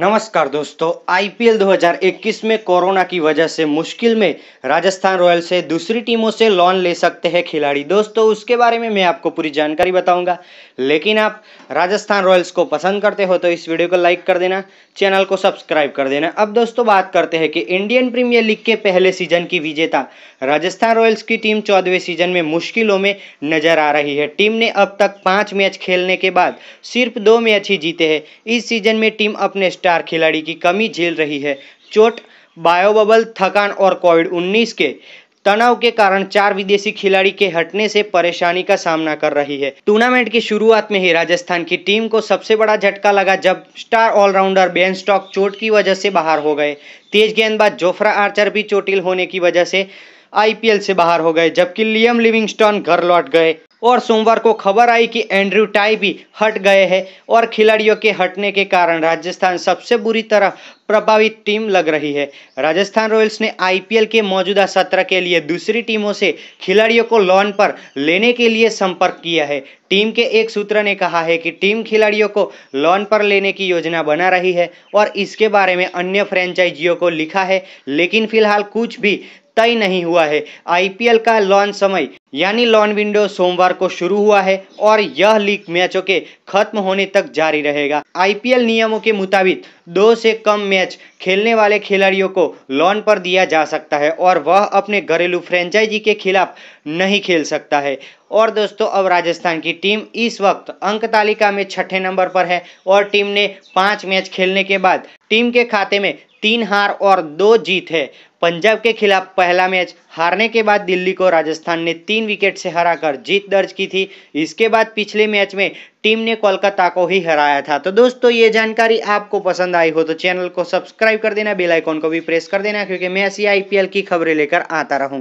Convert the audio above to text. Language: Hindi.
नमस्कार दोस्तों आईपीएल 2021 में कोरोना की वजह से मुश्किल में राजस्थान रॉयल्स से दूसरी टीमों से लोन ले सकते हैं खिलाड़ी दोस्तों उसके बारे में मैं आपको पूरी जानकारी बताऊंगा लेकिन आप राजस्थान रॉयल्स को पसंद करते हो तो इस वीडियो को लाइक कर देना चैनल को सब्सक्राइब कर देना अब दोस्तों बात करते हैं कि इंडियन प्रीमियर लीग के पहले सीजन की विजेता राजस्थान रॉयल्स की टीम चौदहवें सीजन में मुश्किलों में नजर आ रही है टीम ने अब तक पाँच मैच खेलने के बाद सिर्फ दो मैच ही जीते हैं इस सीजन में टीम अपने स्टार खिलाड़ी की कमी झेल रही है चोट बायोबल थकान और कोविड 19 के तनाव के कारण चार विदेशी खिलाड़ी के हटने से परेशानी का सामना कर रही है टूर्नामेंट की शुरुआत में ही राजस्थान की टीम को सबसे बड़ा झटका लगा जब स्टार ऑलराउंडर बेन स्टॉक चोट की वजह से बाहर हो गए तेज गेंदबाज जोफ्रा आर्चर भी चोटिल होने की वजह से आईपीएल से बाहर हो गए जबकि लियम लिविंगस्टोन घर लौट गए और सोमवार को खबर आई कि एंड्रयू टाई भी हट गए हैं और खिलाड़ियों के हटने के कारण राजस्थान सबसे बुरी तरह प्रभावित टीम लग रही है राजस्थान रॉयल्स ने आईपीएल के मौजूदा सत्र के लिए दूसरी टीमों से खिलाड़ियों को लोन पर लेने के लिए संपर्क किया है टीम के एक सूत्र ने कहा है कि टीम खिलाड़ियों को लोन पर लेने की योजना बना रही है और इसके बारे में अन्य फ्रेंचाइजियों को लिखा है लेकिन फिलहाल कुछ भी तय नहीं हुआ है आईपीएल का लॉन्च समय यानी लॉन विंडो सोमवार को शुरू हुआ है और यह लीग मैचों के खत्म होने तक जारी रहेगा आईपीएल नियमों के मुताबिक दो से कम मैच खेलने वाले खिलाड़ियों को लॉन पर दिया जा सकता है और वह अपने घरेलू फ्रेंचाइजी के खिलाफ नहीं खेल सकता है और दोस्तों अब राजस्थान की टीम इस वक्त अंक तालिका में छठे नंबर पर है और टीम ने पाँच मैच खेलने के बाद टीम के खाते में तीन हार और दो जीत है पंजाब के खिलाफ पहला मैच हारने के बाद दिल्ली को राजस्थान ने तीन विकेट से हराकर जीत दर्ज की थी इसके बाद पिछले मैच में टीम ने कोलकाता को ही हराया था तो दोस्तों ये जानकारी आपको पसंद आई हो तो चैनल को सब्सक्राइब कर देना बेल आइकॉन को भी प्रेस कर देना क्योंकि मैं ऐसी आईपीएल की खबरें लेकर आता रहूँगा